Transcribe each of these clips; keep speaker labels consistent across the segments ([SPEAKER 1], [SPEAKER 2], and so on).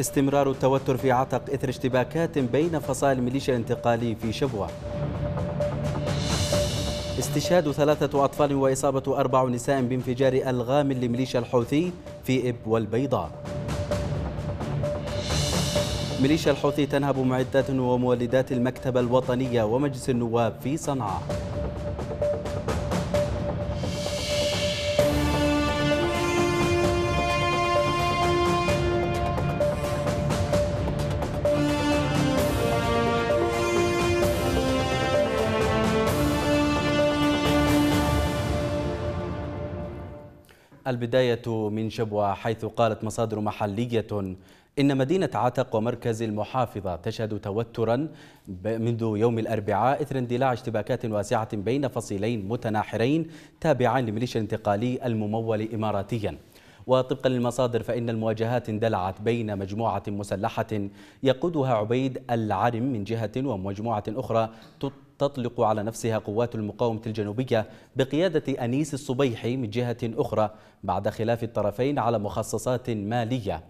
[SPEAKER 1] استمرار التوتر في عتق إثر اشتباكات بين فصائل الميليشيا الانتقالي في شبوة استشهاد ثلاثة أطفال وإصابة أربع نساء بانفجار ألغام لميليشيا الحوثي في إب والبيضاء ميليشيا الحوثي تنهب معدات ومولدات المكتبة الوطنية ومجلس النواب في صنعاء البداية من شبوة حيث قالت مصادر محلية إن مدينة عتق ومركز المحافظة تشهد توترا منذ يوم الأربعاء إثر اندلاع اشتباكات واسعة بين فصيلين متناحرين تابعين لميليشيا الانتقالي الممول إماراتيا وطبقا للمصادر فإن المواجهات اندلعت بين مجموعة مسلحة يقودها عبيد العرم من جهة ومجموعة أخرى تطلق على نفسها قوات المقاومة الجنوبية بقيادة أنيس الصبيحي من جهة أخرى بعد خلاف الطرفين على مخصصات مالية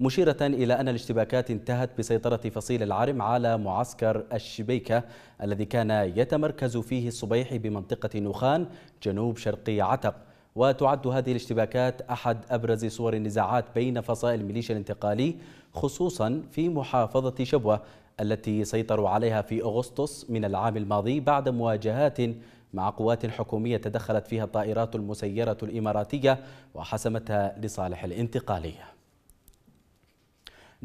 [SPEAKER 1] مشيرة إلى أن الاشتباكات انتهت بسيطرة فصيل العرم على معسكر الشبيكة الذي كان يتمركز فيه الصبيحي بمنطقة نوخان جنوب شرقي عتق وتعد هذه الاشتباكات أحد أبرز صور النزاعات بين فصائل الميليشيا الانتقالي خصوصا في محافظة شبوة التي سيطروا عليها في أغسطس من العام الماضي بعد مواجهات مع قوات حكومية تدخلت فيها الطائرات المسيرة الإماراتية وحسمتها لصالح الانتقالية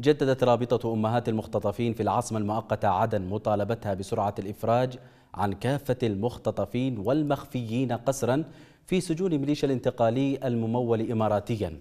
[SPEAKER 1] جددت رابطة أمهات المختطفين في العاصمة المؤقتة عدن مطالبتها بسرعة الإفراج عن كافة المختطفين والمخفيين قسرا في سجون ميليشيا الانتقالي الممول إماراتيا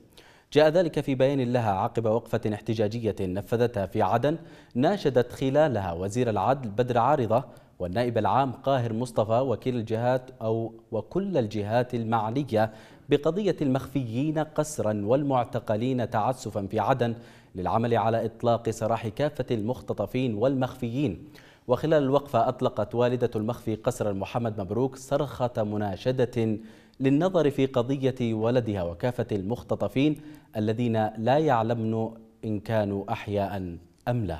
[SPEAKER 1] جاء ذلك في بيان لها عقب وقفة احتجاجية نفذتها في عدن ناشدت خلالها وزير العدل بدر عارضة والنائب العام قاهر مصطفى وكل الجهات أو وكل الجهات المعنية بقضية المخفيين قسرا والمعتقلين تعسفا في عدن للعمل على إطلاق سراح كافة المختطفين والمخفيين وخلال الوقفة أطلقت والدة المخفي قسرا محمد مبروك صرخة مناشدة للنظر في قضية ولدها وكافة المختطفين الذين لا يعلمن إن كانوا أحياء أم لا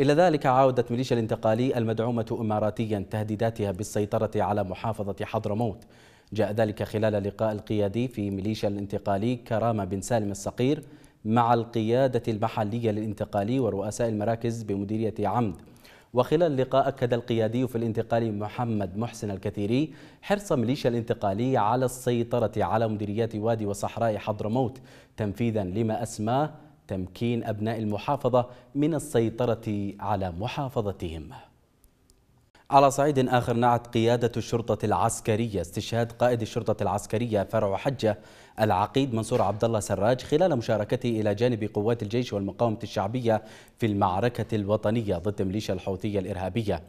[SPEAKER 1] إلى ذلك عاودت ميليشيا الانتقالي المدعومة إماراتيا تهديداتها بالسيطرة على محافظة حضرموت جاء ذلك خلال لقاء القيادي في ميليشيا الانتقالي كرامة بن سالم الصقير مع القيادة المحلية للانتقالي ورؤساء المراكز بمديرية عمد وخلال اللقاء أكد القيادي في الانتقال محمد محسن الكثيري حرص ميليشيا الانتقالي على السيطرة على مديريات وادي وصحراء حضرموت تنفيذا لما أسماه تمكين أبناء المحافظة من السيطرة على محافظتهم على صعيد آخر نعت قيادة الشرطة العسكرية استشهاد قائد الشرطة العسكرية فرع حجة العقيد منصور عبد الله سراج خلال مشاركته إلى جانب قوات الجيش والمقاومة الشعبية في المعركة الوطنية ضد ميليشيا الحوثية الإرهابية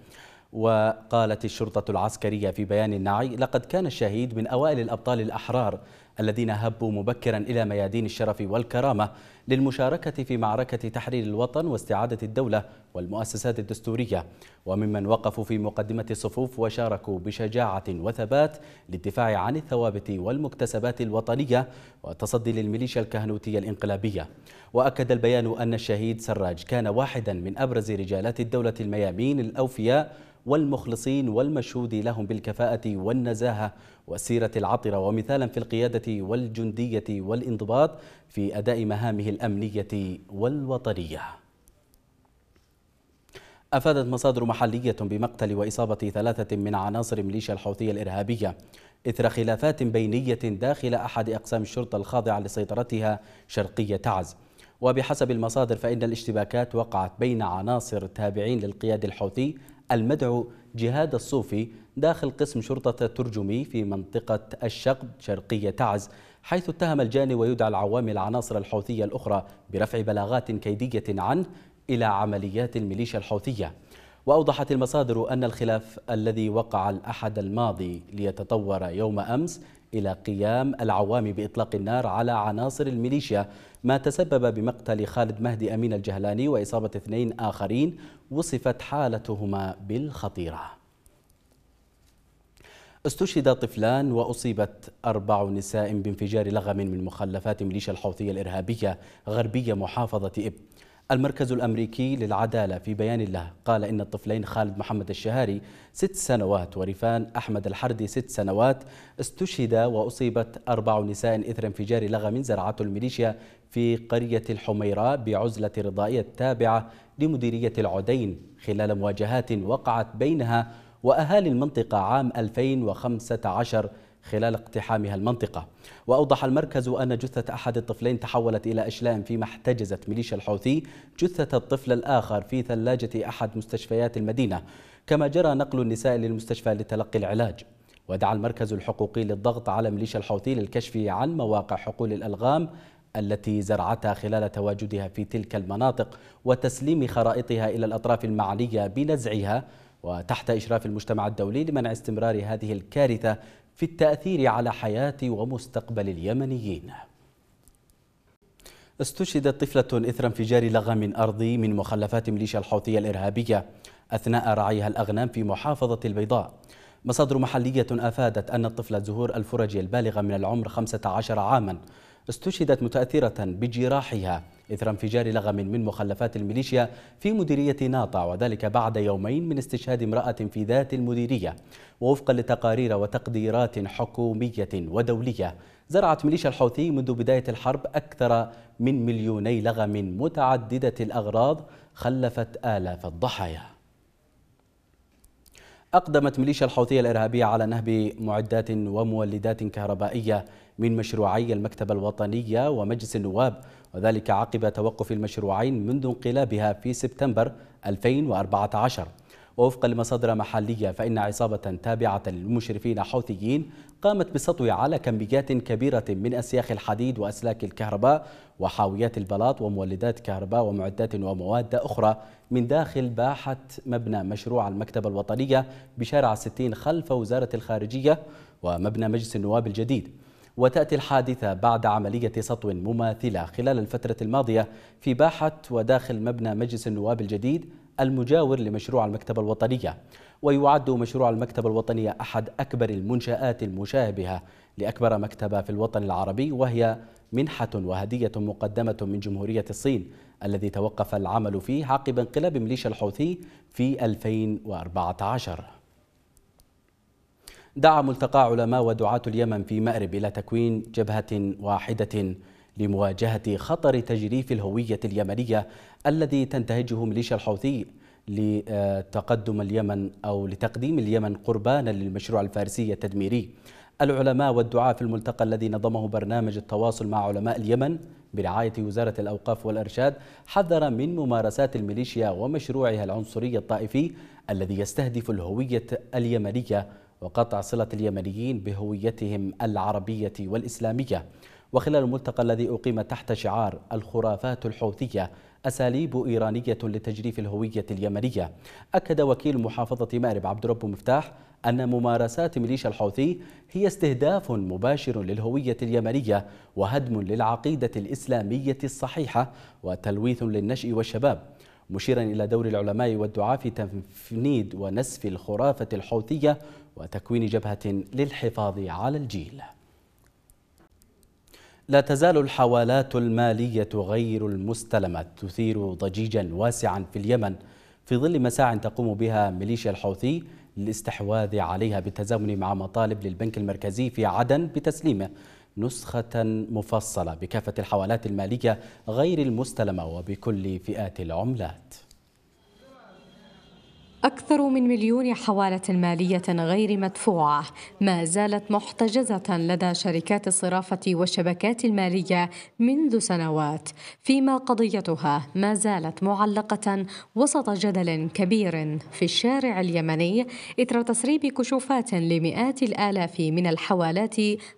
[SPEAKER 1] وقالت الشرطة العسكرية في بيان النعي لقد كان الشهيد من أوائل الأبطال الأحرار الذين هبوا مبكرا إلى ميادين الشرف والكرامة للمشاركة في معركة تحرير الوطن واستعادة الدولة والمؤسسات الدستورية وممن وقفوا في مقدمة الصفوف وشاركوا بشجاعة وثبات للدفاع عن الثوابت والمكتسبات الوطنية والتصدي للميليشيا الكهنوتية الانقلابية وأكد البيان أن الشهيد سراج كان واحدا من أبرز رجالات الدولة الميامين الأوفياء والمخلصين والمشهود لهم بالكفاءة والنزاهة والسيرة العطرة ومثالا في القيادة والجندية والانضباط في أداء مهامه الأمنية والوطنية أفادت مصادر محلية بمقتل وإصابة ثلاثة من عناصر ميليشيا الحوثية الإرهابية إثر خلافات بينية داخل أحد أقسام الشرطة الخاضعة لسيطرتها شرقية تعز وبحسب المصادر فإن الاشتباكات وقعت بين عناصر تابعين للقيادة الحوثي المدعو جهاد الصوفي داخل قسم شرطة ترجمي في منطقة الشقب شرقية تعز حيث اتهم الجاني ويدعى العوامل العناصر الحوثية الأخرى برفع بلاغات كيدية عنه إلى عمليات الميليشيا الحوثية وأوضحت المصادر أن الخلاف الذي وقع الأحد الماضي ليتطور يوم أمس إلى قيام العوام بإطلاق النار على عناصر الميليشيا ما تسبب بمقتل خالد مهدي أمين الجهلاني وإصابة اثنين آخرين وصفت حالتهما بالخطيرة استشهد طفلان وأصيبت أربع نساء بانفجار لغم من مخلفات ميليشيا الحوثية الإرهابية غربية محافظة إب المركز الأمريكي للعدالة في بيان له قال إن الطفلين خالد محمد الشهاري ست سنوات وريفان أحمد الحردي ست سنوات استشهد وأصيبت أربع نساء إثر انفجار لغم زرعته الميليشيا في قرية الحميراء بعزلة رضائية تابعة لمديرية العدين خلال مواجهات وقعت بينها وأهالي المنطقة عام 2015 خلال اقتحامها المنطقة وأوضح المركز أن جثة أحد الطفلين تحولت إلى أشلام فيما احتجزت ميليشيا الحوثي جثة الطفل الآخر في ثلاجة أحد مستشفيات المدينة كما جرى نقل النساء للمستشفى لتلقي العلاج ودعا المركز الحقوقي للضغط على ميليشيا الحوثي للكشف عن مواقع حقول الألغام التي زرعتها خلال تواجدها في تلك المناطق وتسليم خرائطها إلى الأطراف المعنية بنزعها وتحت إشراف المجتمع الدولي لمنع استمرار هذه الكارثة في التأثير على حياة ومستقبل اليمنيين استشهدت طفلة إثر انفجار لغم أرضي من مخلفات ميليشيا الحوثية الإرهابية أثناء رعيها الأغنام في محافظة البيضاء مصادر محلية أفادت أن الطفلة زهور الفرج البالغة من العمر 15 عاما استشهدت متأثرة بجراحها إثر انفجار لغم من مخلفات الميليشيا في مديرية ناطا وذلك بعد يومين من استشهاد امرأة في ذات المديرية ووفقا لتقارير وتقديرات حكومية ودولية زرعت ميليشيا الحوثي منذ بداية الحرب أكثر من مليوني لغم متعددة الأغراض خلفت آلاف الضحايا أقدمت ميليشيا الحوثية الإرهابية على نهب معدات ومولدات كهربائية من مشروعي المكتبة الوطنية ومجلس النواب وذلك عقب توقف المشروعين منذ انقلابها في سبتمبر 2014 ووفقا لمصادر محلية فإن عصابة تابعة للمشرفين حوثيين قامت بالسطو على كميات كبيرة من أسياخ الحديد وأسلاك الكهرباء وحاويات البلاط ومولدات كهرباء ومعدات ومواد أخرى من داخل باحة مبنى مشروع المكتبة الوطنية بشارع 60 خلف وزارة الخارجية ومبنى مجلس النواب الجديد وتأتي الحادثة بعد عملية سطو مماثلة خلال الفترة الماضية في باحة وداخل مبنى مجلس النواب الجديد المجاور لمشروع المكتبة الوطنية ويعد مشروع المكتبة الوطنية أحد أكبر المنشآت المشابهة لأكبر مكتبة في الوطن العربي وهي منحة وهدية مقدمة من جمهورية الصين الذي توقف العمل فيه عقب انقلاب ميليشيا الحوثي في 2014 دعا ملتقى علماء ودعاة اليمن في مأرب إلى تكوين جبهة واحدة لمواجهة خطر تجريف الهوية اليمنية الذي تنتهجه ميليشيا الحوثي لتقدم اليمن أو لتقديم اليمن قربانا للمشروع الفارسي التدميري العلماء والدعاة في الملتقى الذي نظمه برنامج التواصل مع علماء اليمن برعاية وزارة الأوقاف والأرشاد حذر من ممارسات الميليشيا ومشروعها العنصري الطائفي الذي يستهدف الهوية اليمنية وقطع صلة اليمنيين بهويتهم العربية والإسلامية وخلال الملتقى الذي أقيم تحت شعار الخرافات الحوثية أساليب إيرانية لتجريف الهوية اليمنية أكد وكيل محافظة مأرب عبد رب مفتاح أن ممارسات ميليشيا الحوثي هي استهداف مباشر للهوية اليمنية وهدم للعقيدة الإسلامية الصحيحة وتلويث للنشء والشباب مشيرا إلى دور العلماء والدعاة في تفنيد ونسف الخرافة الحوثية وتكوين جبهة للحفاظ على الجيل لا تزال الحوالات المالية غير المستلمة تثير ضجيجا واسعا في اليمن في ظل مساع تقوم بها ميليشيا الحوثي للاستحواذ عليها بالتزامن مع مطالب للبنك المركزي في عدن بتسليمه نسخة مفصلة بكافة الحوالات المالية غير المستلمة وبكل فئات العملات
[SPEAKER 2] أكثر من مليون حوالة مالية غير مدفوعة ما زالت محتجزة لدى شركات الصرافة والشبكات المالية منذ سنوات، فيما قضيتها ما زالت معلقة وسط جدل كبير في الشارع اليمني إثر تسريب كشوفات لمئات الآلاف من الحوالات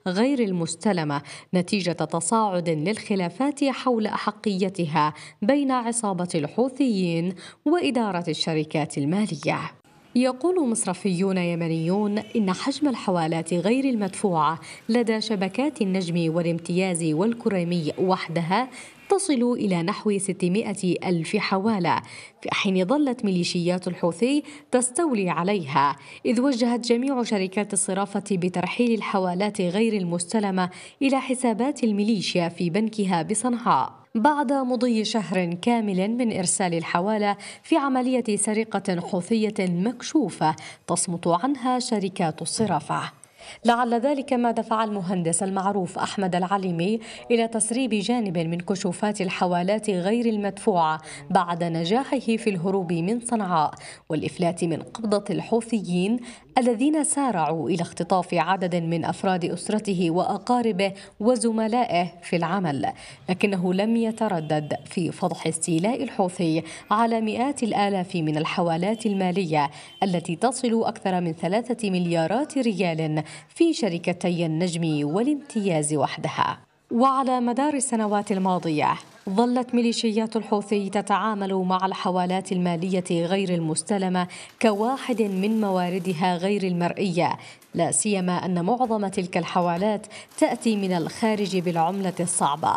[SPEAKER 2] غير المستلمة نتيجة تصاعد للخلافات حول أحقيتها بين عصابة الحوثيين وإدارة الشركات المالية. المالية يقول مصرفيون يمنيون إن حجم الحوالات غير المدفوعة لدى شبكات النجم والامتياز والكريمي وحدها تصل إلى نحو 600 ألف حوالة في حين ظلت ميليشيات الحوثي تستولي عليها إذ وجهت جميع شركات الصرافة بترحيل الحوالات غير المستلمة إلى حسابات الميليشيا في بنكها بصنعاء بعد مضي شهر كامل من إرسال الحوالة في عملية سرقة حوثية مكشوفة تصمت عنها شركات الصرافة لعل ذلك ما دفع المهندس المعروف أحمد العليمي إلى تسريب جانب من كشوفات الحوالات غير المدفوعة بعد نجاحه في الهروب من صنعاء والإفلات من قبضة الحوثيين الذين سارعوا إلى اختطاف عدد من أفراد أسرته وأقاربه وزملائه في العمل لكنه لم يتردد في فضح استيلاء الحوثي على مئات الآلاف من الحوالات المالية التي تصل أكثر من ثلاثة مليارات ريال في شركتي النجم والامتياز وحدها وعلى مدار السنوات الماضية ظلت ميليشيات الحوثي تتعامل مع الحوالات المالية غير المستلمة كواحد من مواردها غير المرئية لا سيما أن معظم تلك الحوالات تأتي من الخارج بالعملة الصعبة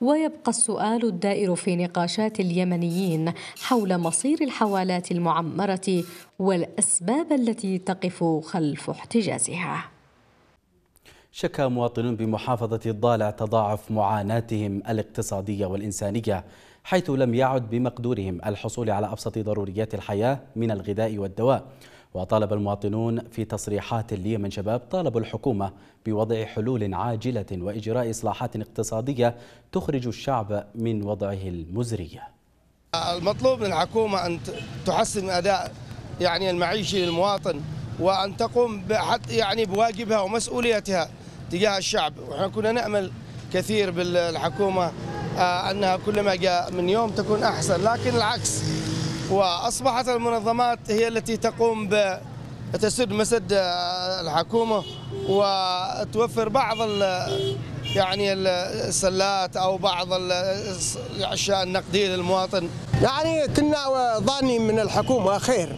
[SPEAKER 2] ويبقى السؤال الدائر في نقاشات اليمنيين حول مصير الحوالات المعمرة والأسباب التي تقف خلف احتجازها
[SPEAKER 1] شكى مواطنون بمحافظة الضالع تضاعف معاناتهم الاقتصادية والإنسانية حيث لم يعد بمقدورهم الحصول على أبسط ضروريات الحياة من الغذاء والدواء وطالب المواطنون في تصريحات لي من شباب طالبوا الحكومة بوضع حلول عاجلة وإجراء إصلاحات اقتصادية تخرج الشعب من وضعه المزري
[SPEAKER 2] المطلوب من الحكومة أن تحسن أداء يعني المعيشي للمواطن وأن تقوم حتى يعني بواجبها ومسؤوليتها تجاه الشعب وإحنا كنا نأمل كثير بالحكومة آه، أنها كلما جاء من يوم تكون أحسن لكن العكس وأصبحت المنظمات هي التي تقوم ب تسد مسد آه، الحكومة وتوفر بعض يعني السلات او بعض الاشياء النقديه للمواطن يعني كنا آه، ظاني من الحكومه خير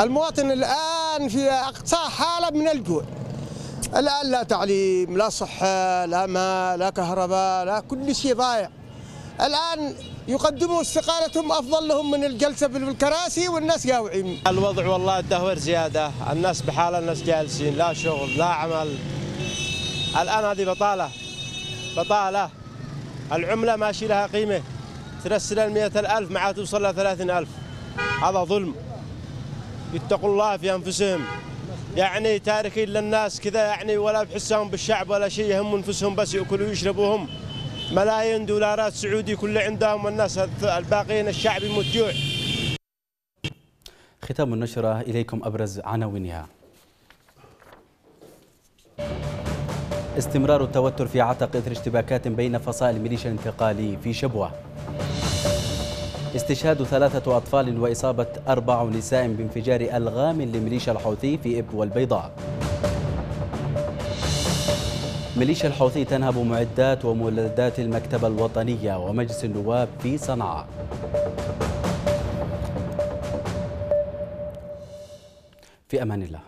[SPEAKER 2] المواطن الان الان في اقصى حاله من الجوع الان لا تعليم لا صحه لا ماء لا كهرباء لا كل شيء ضايع الان يقدموا استقالتهم افضل لهم من الجلسه في الكراسي والناس جاوعين الوضع والله الدهور زياده الناس بحاله
[SPEAKER 1] الناس جالسين لا شغل لا عمل الان هذه بطاله بطاله العمله ماشي لها قيمه ترسل المئة ألف مع توصل ل ثلاثين ألف هذا ظلم يتقوا الله في أنفسهم يعني تاركين للناس كذا يعني ولا بحسهم بالشعب ولا شيء يهم أنفسهم بس يأكلوا ويشربوهم ملايين دولارات سعودي كل عندهم والناس الباقيين الشعب يموت جوع ختام النشرة إليكم أبرز عناوينها استمرار التوتر في عتق إثر اشتباكات بين فصائل الميليشيا الانتقالي في شبوه استشهاد ثلاثة أطفال وإصابة أربع نساء بانفجار ألغام لميليشيا الحوثي في إب والبيضاء ميليشيا الحوثي تنهب معدات ومولدات المكتبة الوطنية ومجلس النواب في صنعاء في أمان الله